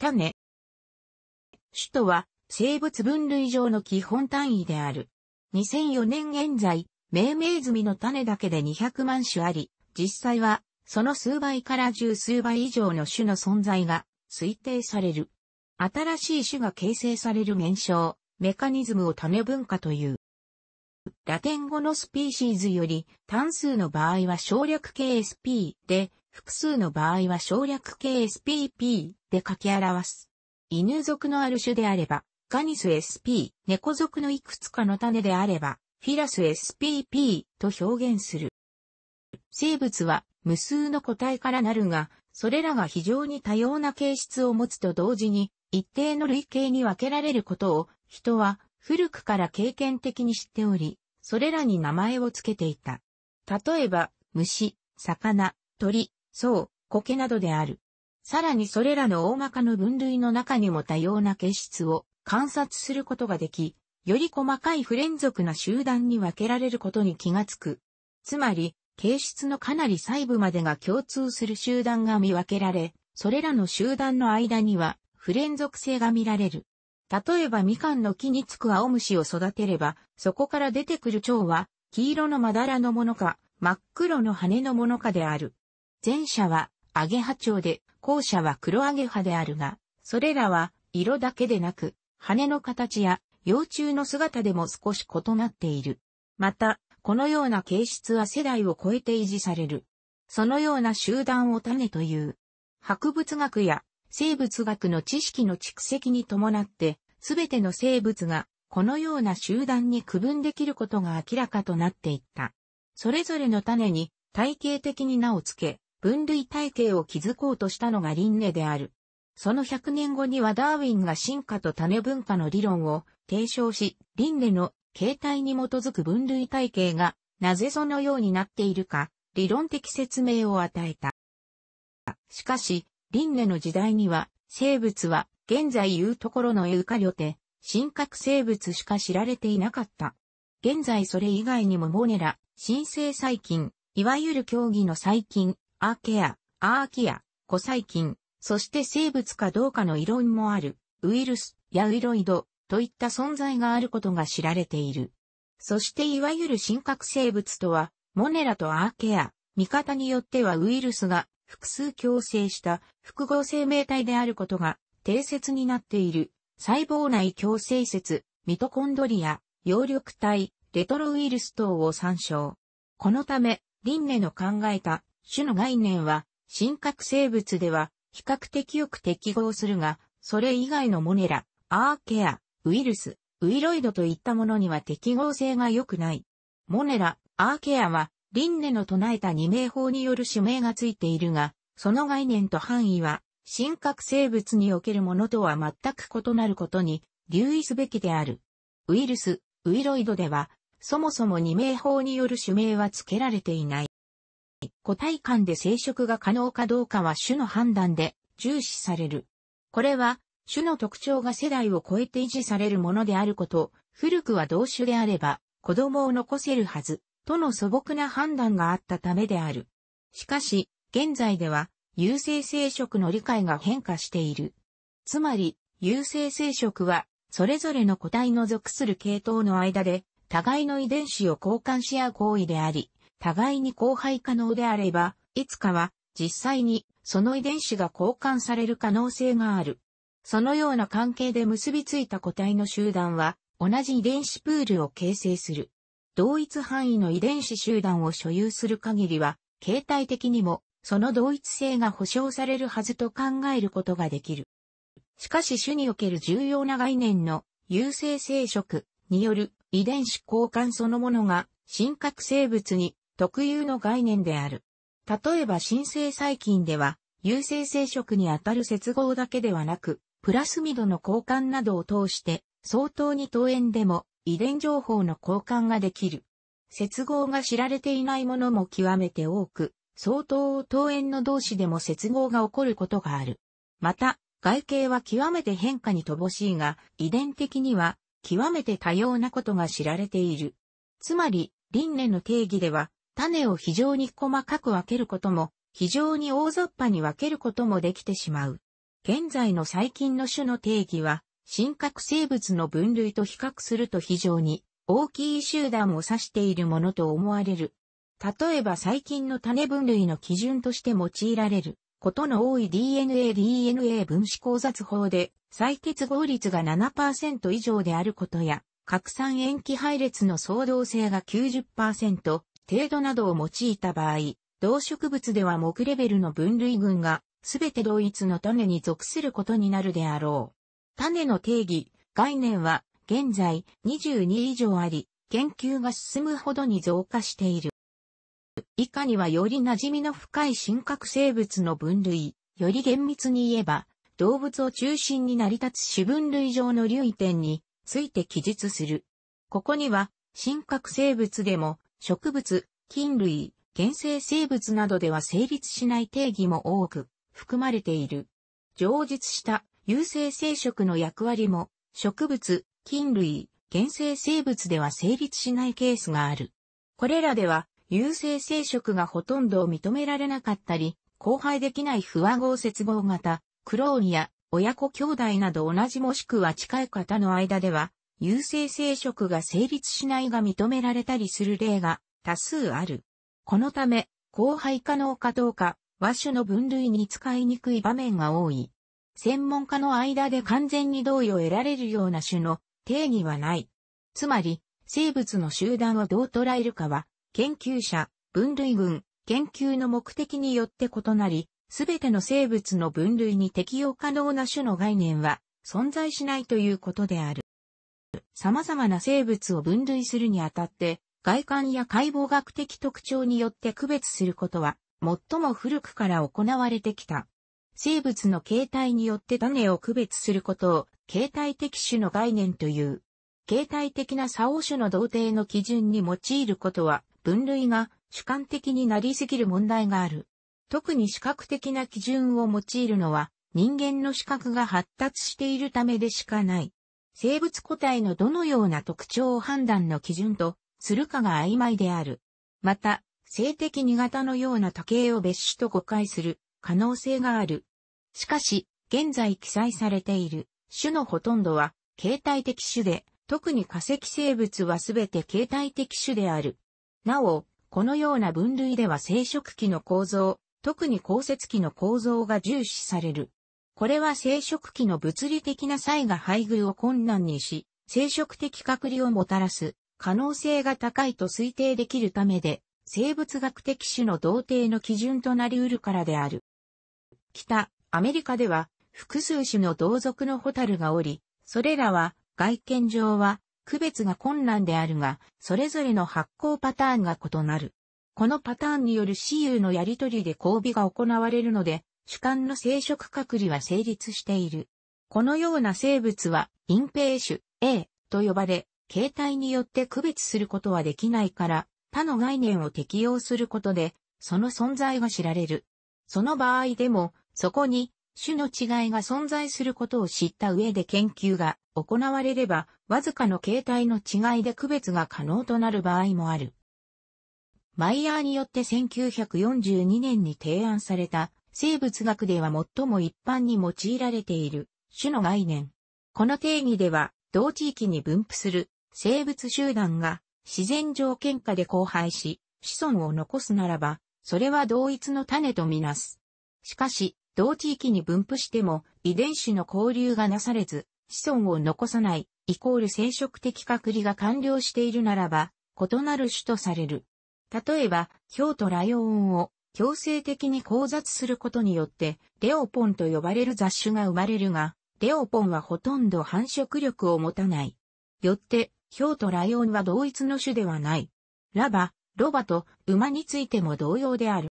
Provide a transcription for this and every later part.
種。種とは、生物分類上の基本単位である。2004年現在、命名済みの種だけで200万種あり、実際は、その数倍から十数倍以上の種の存在が推定される。新しい種が形成される現象、メカニズムを種文化という。ラテン語のスピーシーズより単数の場合は省略 KSP で、複数の場合は省略 KSPP で書き表す。犬属のある種であれば、ガニス SP、猫属のいくつかの種であれば、フィラス SPP と表現する。生物は無数の個体からなるが、それらが非常に多様な形質を持つと同時に、一定の類型に分けられることを、人は古くから経験的に知っており、それらに名前をつけていた。例えば、虫、魚、鳥、草、苔などである。さらにそれらの大まかな分類の中にも多様な形質を観察することができ、より細かい不連続な集団に分けられることに気がつく。つまり、形質のかなり細部までが共通する集団が見分けられ、それらの集団の間には不連続性が見られる。例えばみかんの木につく青虫を育てれば、そこから出てくる蝶は、黄色のまだらのものか、真っ黒の羽のものかである。前者は、アゲハ蝶で、校舎は黒揚げ派であるが、それらは色だけでなく、羽の形や幼虫の姿でも少し異なっている。また、このような形質は世代を超えて維持される。そのような集団を種という。博物学や生物学の知識の蓄積に伴って、すべての生物がこのような集団に区分できることが明らかとなっていった。それぞれの種に体系的に名を付け、分類体系を築こうとしたのがリンネである。その100年後にはダーウィンが進化と種文化の理論を提唱し、リンネの形態に基づく分類体系がなぜそのようになっているか、理論的説明を与えた。しかし、リンネの時代には、生物は現在言うところのエウカリョテ、深核生物しか知られていなかった。現在それ以外にもモネラ、新生細菌、いわゆる競技の細菌、アーケア、アーキア、古細菌、そして生物かどうかの異論もある、ウイルスやウイロイドといった存在があることが知られている。そしていわゆる真核生物とは、モネラとアーケア、見方によってはウイルスが複数共生した複合生命体であることが定説になっている細胞内共生説、ミトコンドリア、葉緑体、レトロウイルス等を参照。このため、リンネの考えた種の概念は、真核生物では比較的よく適合するが、それ以外のモネラ、アーケア、ウイルス、ウイロイドといったものには適合性が良くない。モネラ、アーケアは、リンネの唱えた二名法による種名がついているが、その概念と範囲は、真核生物におけるものとは全く異なることに留意すべきである。ウイルス、ウイロイドでは、そもそも二名法による種名は付けられていない。個体間で生殖が可能かどうかは種の判断で重視される。これは、種の特徴が世代を超えて維持されるものであること、古くは同種であれば、子供を残せるはず、との素朴な判断があったためである。しかし、現在では、有性生殖の理解が変化している。つまり、有性生殖は、それぞれの個体の属する系統の間で、互いの遺伝子を交換し合う行為であり、互いに交配可能であれば、いつかは実際にその遺伝子が交換される可能性がある。そのような関係で結びついた個体の集団は同じ遺伝子プールを形成する。同一範囲の遺伝子集団を所有する限りは、形態的にもその同一性が保障されるはずと考えることができる。しかし種における重要な概念の有性生殖による遺伝子交換そのものが真核生物に特有の概念である。例えば新生細菌では、有性生殖にあたる接合だけではなく、プラスミドの交換などを通して、相当に投園でも遺伝情報の交換ができる。接合が知られていないものも極めて多く、相当投園の同士でも接合が起こることがある。また、外形は極めて変化に乏しいが、遺伝的には極めて多様なことが知られている。つまり、輪廻の定義では、種を非常に細かく分けることも、非常に大雑把に分けることもできてしまう。現在の細菌の種の定義は、真核生物の分類と比較すると非常に大きい集団を指しているものと思われる。例えば細菌の種分類の基準として用いられることの多い DNA DNA 分子交雑法で採血合率が7%以上であることや、核酸塩基配列の相動性が90%、程度などを用いた場合、動植物では木レベルの分類群が、すべて同一の種に属することになるであろう。種の定義、概念は、現在22以上あり、研究が進むほどに増加している。以下にはより馴染みの深い真核生物の分類、より厳密に言えば、動物を中心に成り立つ種分類上の留意点について記述する。ここには、真核生物でも植物、菌類、原生生物などでは成立しない定義も多く含まれている。上述した有性生殖の役割も植物、菌類、原生生物では成立しないケースがある。これらでは有性生殖がほとんど認められなかったり、交配できない不和合接合型、クローンや親子兄弟など同じもしくは近い方の間では優性生殖が成立しないが認められたりする例が多数ある。このため、交配可能かどうか、和種の分類に使いにくい場面が多い。専門家の間で完全に同意を得られるような種の定義はない。つまり、生物の集団をどう捉えるかは、研究者、分類群、研究の目的によって異なり、すべての生物の分類に適用可能な種の概念は存在しないということである。様々な生物を分類するにあたって、外観や解剖学的特徴によって区別することは、最も古くから行われてきた。生物の形態によって種を区別することを、形態的種の概念という。形態的な作王種の同定の基準に用いることは、分類が主観的になりすぎる問題がある。特に視覚的な基準を用いるのは、人間の視覚が発達しているためでしかない。生物個体のどのような特徴を判断の基準とするかが曖昧である。また、性的2型のような多計を別種と誤解する可能性がある。しかし、現在記載されている種のほとんどは形態的種で、特に化石生物はすべて形態的種である。なお、このような分類では生殖器の構造、特に降雪器の構造が重視される。これは生殖器の物理的な差異が配偶を困難にし、生殖的隔離をもたらす可能性が高いと推定できるためで、生物学的種の同定の基準となり得るからである。北、アメリカでは複数種の同族のホタルがおり、それらは外見上は区別が困難であるが、それぞれの発光パターンが異なる。このパターンによる雌雄のやりとりで交尾が行われるので、主観の生殖隔離は成立している。このような生物は隠蔽種 A と呼ばれ、形態によって区別することはできないから、他の概念を適用することで、その存在が知られる。その場合でも、そこに種の違いが存在することを知った上で研究が行われれば、わずかの形態の違いで区別が可能となる場合もある。マイヤーによって1942年に提案された生物学では最も一般に用いられている種の概念。この定義では、同地域に分布する生物集団が自然条件下で交配し、子孫を残すならば、それは同一の種とみなす。しかし、同地域に分布しても遺伝子の交流がなされず、子孫を残さない、イコール生殖的隔離が完了しているならば、異なる種とされる。例えば、ヒョウとライオンを強制的に交雑することによって、レオポンと呼ばれる雑種が生まれるが、レオポンはほとんど繁殖力を持たない。よって、ヒョウとライオンは同一の種ではない。ラバ、ロバと馬についても同様である。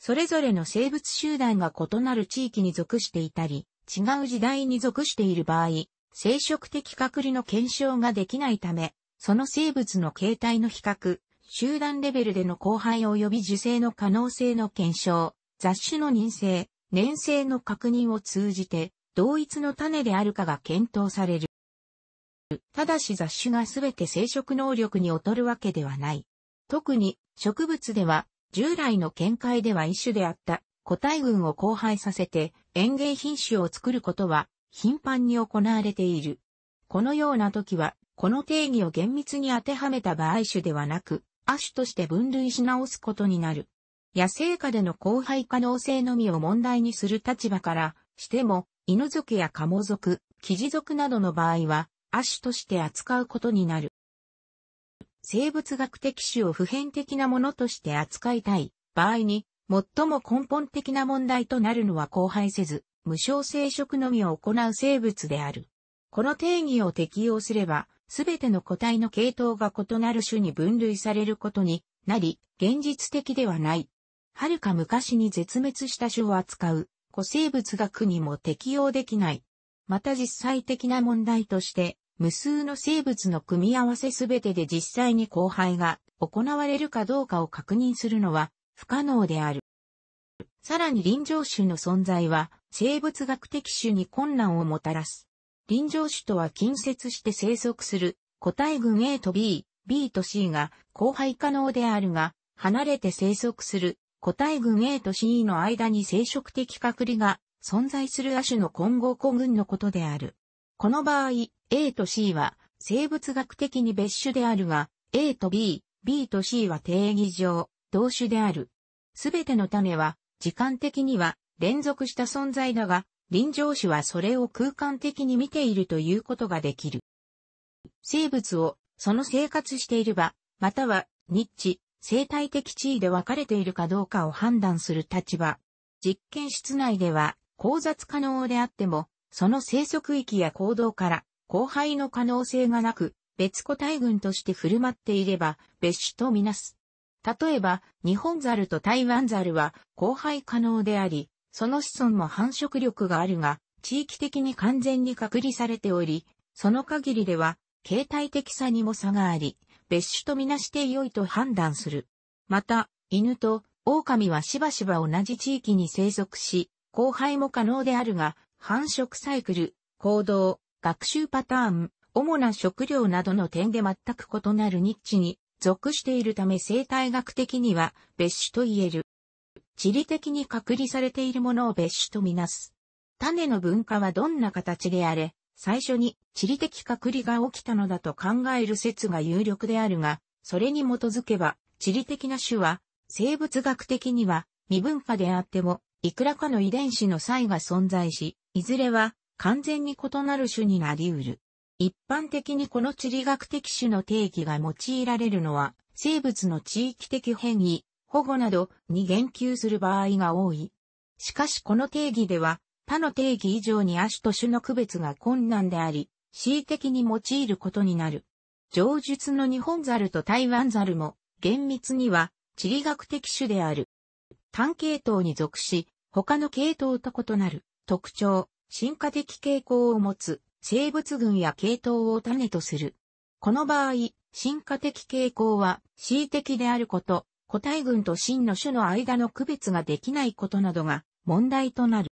それぞれの生物集団が異なる地域に属していたり、違う時代に属している場合、生殖的隔離の検証ができないため、その生物の形態の比較、集団レベルでの交配及び受精の可能性の検証、雑種の認定、年性の確認を通じて、同一の種であるかが検討される。ただし雑種がすべて生殖能力に劣るわけではない。特に植物では従来の見解では一種であった個体群を交配させて園芸品種を作ることは頻繁に行われている。このような時はこの定義を厳密に当てはめた場合種ではなく亜種として分類し直すことになる。野生下での交配可能性のみを問題にする立場からしても、犬族やカモ族、キジ族などの場合は、亜種として扱うことになる。生物学的種を普遍的なものとして扱いたい場合に、最も根本的な問題となるのは交配せず、無償生殖のみを行う生物である。この定義を適用すれば、すべての個体の系統が異なる種に分類されることになり、現実的ではない。はるか昔に絶滅した種を扱う古生物学にも適用できない。また実際的な問題として、無数の生物の組み合わせすべてで実際に交配が行われるかどうかを確認するのは不可能である。さらに臨場種の存在は生物学的種に困難をもたらす。臨場種とは近接して生息する個体群 A と B、B と C が交配可能であるが、離れて生息する個体群 A と C の間に生殖的隔離が存在する亜種の混合個群のことである。この場合、A と C は生物学的に別種であるが、A と B、B と C は定義上、同種である。すべての種は、時間的には連続した存在だが、臨場種はそれを空間的に見ているということができる。生物をその生活している場、または日地、生態的地位で分かれているかどうかを判断する立場。実験室内では交雑可能であっても、その生息域や行動から交配の可能性がなく、別個体群として振る舞っていれば別種とみなす。例えば、日本猿と台湾猿は交配可能であり、その子孫も繁殖力があるが、地域的に完全に隔離されており、その限りでは、形態的差にも差があり、別種とみなして良いと判断する。また、犬と狼はしばしば同じ地域に生息し、交配も可能であるが、繁殖サイクル、行動、学習パターン、主な食料などの点で全く異なるニッチに属しているため生態学的には別種と言える。地理的に隔離されているものを別種とみなす。種の分化はどんな形であれ、最初に地理的隔離が起きたのだと考える説が有力であるが、それに基づけば、地理的な種は、生物学的には未分化であっても、いくらかの遺伝子の差異が存在し、いずれは完全に異なる種になり得る。一般的にこの地理学的種の定義が用いられるのは、生物の地域的変異、保護などに言及する場合が多い。しかしこの定義では、他の定義以上に亜種と種の区別が困難であり、恣意的に用いることになる。上述の日本猿と台湾猿も、厳密には地理学的種である。単系統に属し、他の系統と異なる特徴、進化的傾向を持つ生物群や系統を種とする。この場合、進化的傾向は恣意的であること、個体群と真の種の間の区別ができないことなどが問題となる。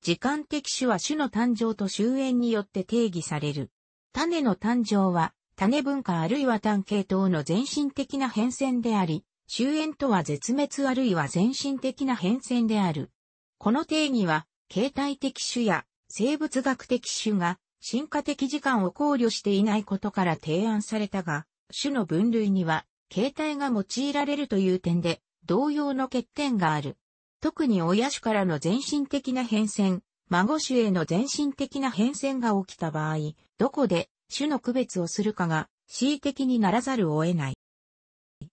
時間的種は種の誕生と終焉によって定義される。種の誕生は、種文化あるいは単系統の全身的な変遷であり、終焉とは絶滅あるいは全身的な変遷である。この定義は、形態的種や生物学的種が進化的時間を考慮していないことから提案されたが、種の分類には形態が用いられるという点で、同様の欠点がある。特に親種からの全身的な変遷、孫種への全身的な変遷が起きた場合、どこで種の区別をするかが恣意的にならざるを得ない。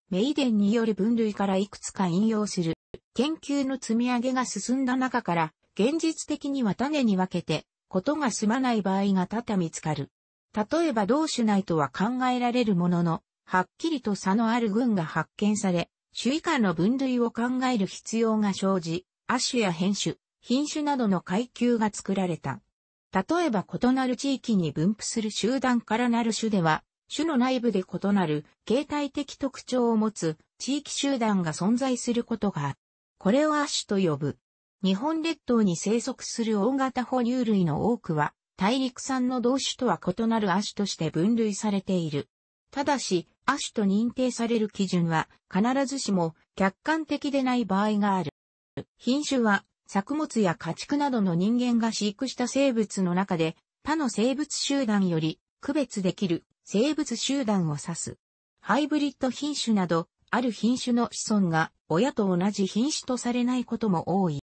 メイデンによる分類からいくつか引用する。研究の積み上げが進んだ中から、現実的には種に分けて、ことが済まない場合が多々見つかる。例えば同種ないとは考えられるものの、はっきりと差のある群が発見され、種以下の分類を考える必要が生じ、亜種や変種、品種などの階級が作られた。例えば異なる地域に分布する集団からなる種では、種の内部で異なる形態的特徴を持つ地域集団が存在することがある。これを亜種と呼ぶ。日本列島に生息する大型哺乳類の多くは、大陸産の同種とは異なる亜種として分類されている。ただし、亜種と認定される基準は必ずしも客観的でない場合がある。品種は作物や家畜などの人間が飼育した生物の中で他の生物集団より区別できる生物集団を指す。ハイブリッド品種など、ある品種の子孫が親と同じ品種とされないことも多い。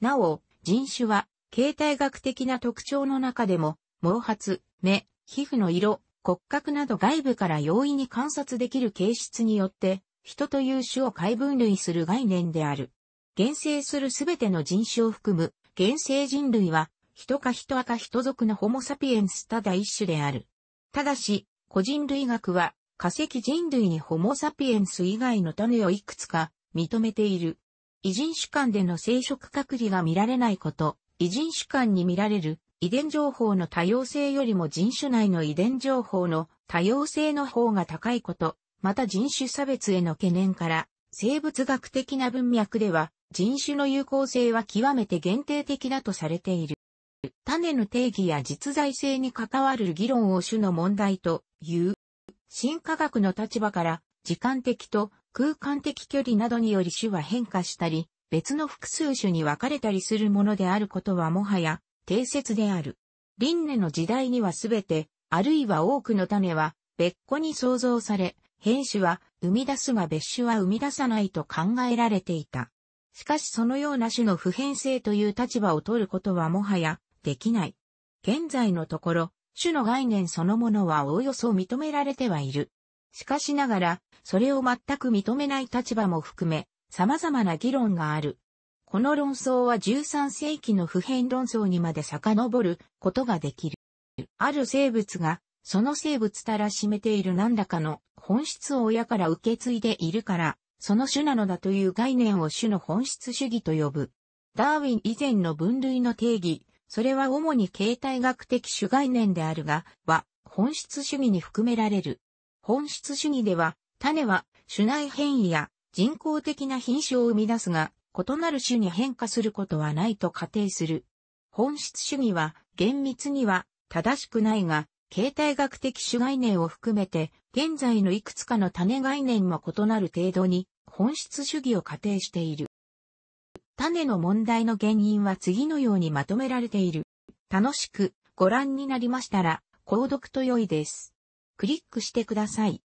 なお、人種は、形態学的な特徴の中でも、毛髪、目、皮膚の色、骨格など外部から容易に観察できる形質によって、人という種を解分類する概念である。現生するすべての人種を含む、現生人類は、人か人赤人族のホモサピエンスただ一種である。ただし、個人類学は、化石人類にホモサピエンス以外の種をいくつか認めている。異人種間での生殖隔離が見られないこと、異人種間に見られる遺伝情報の多様性よりも人種内の遺伝情報の多様性の方が高いこと、また人種差別への懸念から、生物学的な文脈では人種の有効性は極めて限定的だとされている。種の定義や実在性に関わる議論を種の問題という。新科学の立場から時間的と空間的距離などにより種は変化したり、別の複数種に分かれたりするものであることはもはや定説である。輪廻の時代にはすべて、あるいは多くの種は、別個に創造され、変種は生み出すが別種は生み出さないと考えられていた。しかしそのような種の普遍性という立場を取ることはもはやできない。現在のところ、種の概念そのものはおおよそ認められてはいる。しかしながら、それを全く認めない立場も含め、様々な議論がある。この論争は13世紀の普遍論争にまで遡ることができる。ある生物が、その生物たらしめている何らかの本質を親から受け継いでいるから、その種なのだという概念を種の本質主義と呼ぶ。ダーウィン以前の分類の定義、それは主に形態学的種概念であるが、は、本質主義に含められる。本質主義では、種は、種内変異や人工的な品種を生み出すが、異なる種に変化することはないと仮定する。本質主義は厳密には正しくないが、形態学的種概念を含めて、現在のいくつかの種概念も異なる程度に本質主義を仮定している。種の問題の原因は次のようにまとめられている。楽しくご覧になりましたら、購読と良いです。クリックしてください。